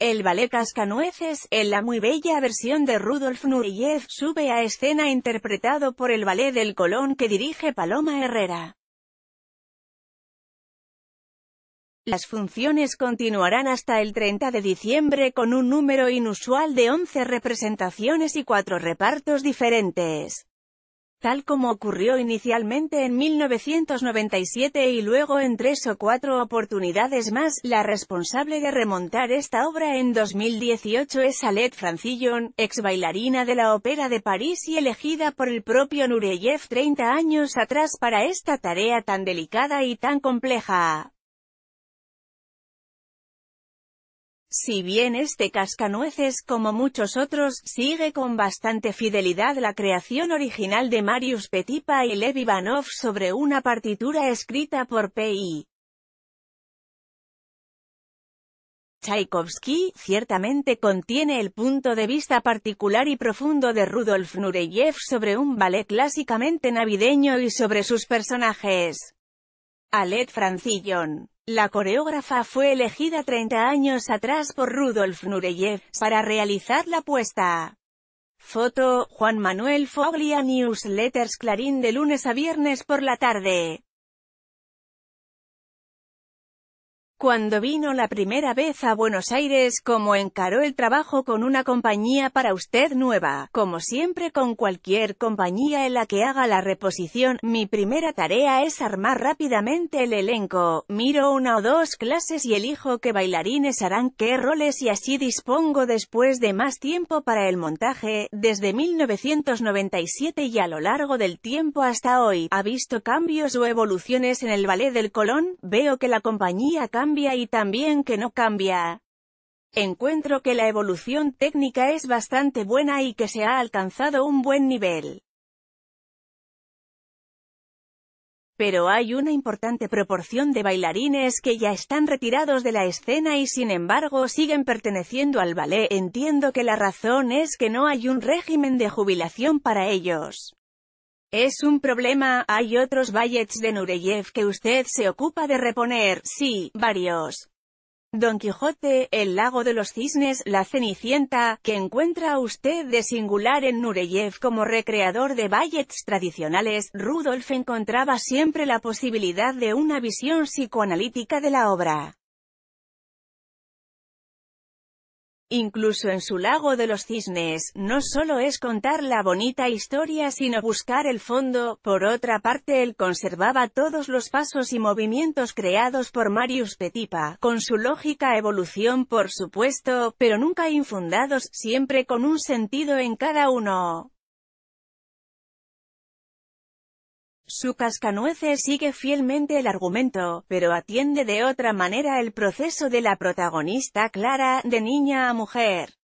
El ballet Cascanueces, en la muy bella versión de Rudolf Nureyev, sube a escena interpretado por el Ballet del Colón que dirige Paloma Herrera. Las funciones continuarán hasta el 30 de diciembre con un número inusual de 11 representaciones y 4 repartos diferentes tal como ocurrió inicialmente en 1997 y luego en tres o cuatro oportunidades más. La responsable de remontar esta obra en 2018 es Alette Francillon, ex bailarina de la Ópera de París y elegida por el propio Nureyev 30 años atrás para esta tarea tan delicada y tan compleja. Si bien este cascanueces, como muchos otros, sigue con bastante fidelidad la creación original de Marius Petipa y Lev Ivanov sobre una partitura escrita por P.I. Tchaikovsky, ciertamente contiene el punto de vista particular y profundo de Rudolf Nureyev sobre un ballet clásicamente navideño y sobre sus personajes. Alet Francillon la coreógrafa fue elegida 30 años atrás por Rudolf Nureyev, para realizar la puesta. Foto, Juan Manuel Foglia Newsletters Clarín de lunes a viernes por la tarde. Cuando vino la primera vez a Buenos Aires, como encaró el trabajo con una compañía para usted nueva, como siempre con cualquier compañía en la que haga la reposición, mi primera tarea es armar rápidamente el elenco, miro una o dos clases y elijo qué bailarines harán qué roles y así dispongo después de más tiempo para el montaje, desde 1997 y a lo largo del tiempo hasta hoy, ¿ha visto cambios o evoluciones en el ballet del Colón? Veo que la compañía cambia cambia y también que no cambia. Encuentro que la evolución técnica es bastante buena y que se ha alcanzado un buen nivel. Pero hay una importante proporción de bailarines que ya están retirados de la escena y sin embargo siguen perteneciendo al ballet. Entiendo que la razón es que no hay un régimen de jubilación para ellos. Es un problema, hay otros ballets de Nureyev que usted se ocupa de reponer, sí, varios. Don Quijote, El lago de los cisnes, La Cenicienta, que encuentra usted de singular en Nureyev como recreador de ballets tradicionales, Rudolf encontraba siempre la posibilidad de una visión psicoanalítica de la obra. Incluso en su lago de los cisnes, no solo es contar la bonita historia sino buscar el fondo, por otra parte él conservaba todos los pasos y movimientos creados por Marius Petipa, con su lógica evolución por supuesto, pero nunca infundados, siempre con un sentido en cada uno. Su cascanueces sigue fielmente el argumento, pero atiende de otra manera el proceso de la protagonista Clara, de niña a mujer.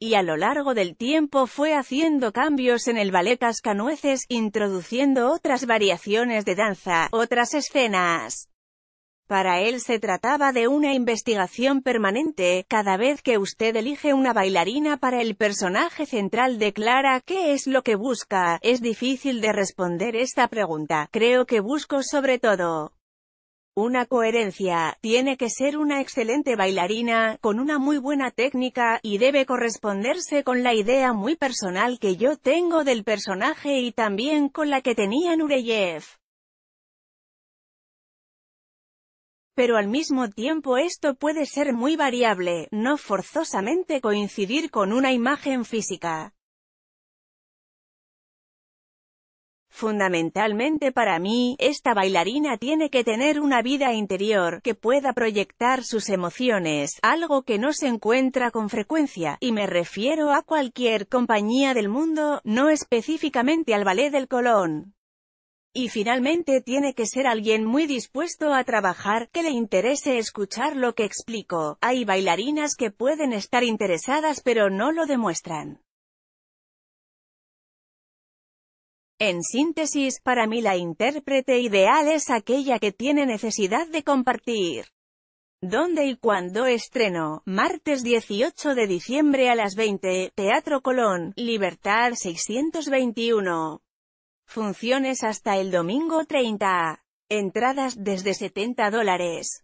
y a lo largo del tiempo fue haciendo cambios en el ballet Cascanueces, introduciendo otras variaciones de danza, otras escenas. Para él se trataba de una investigación permanente, cada vez que usted elige una bailarina para el personaje central declara qué es lo que busca, es difícil de responder esta pregunta, creo que busco sobre todo una coherencia, tiene que ser una excelente bailarina, con una muy buena técnica, y debe corresponderse con la idea muy personal que yo tengo del personaje y también con la que tenía Nureyev. Pero al mismo tiempo esto puede ser muy variable, no forzosamente coincidir con una imagen física. Fundamentalmente para mí, esta bailarina tiene que tener una vida interior, que pueda proyectar sus emociones, algo que no se encuentra con frecuencia, y me refiero a cualquier compañía del mundo, no específicamente al ballet del Colón. Y finalmente tiene que ser alguien muy dispuesto a trabajar, que le interese escuchar lo que explico. Hay bailarinas que pueden estar interesadas pero no lo demuestran. En síntesis, para mí la intérprete ideal es aquella que tiene necesidad de compartir. ¿Dónde y cuándo estreno? Martes 18 de diciembre a las 20, Teatro Colón, Libertad 621. Funciones hasta el domingo 30. Entradas desde 70 dólares.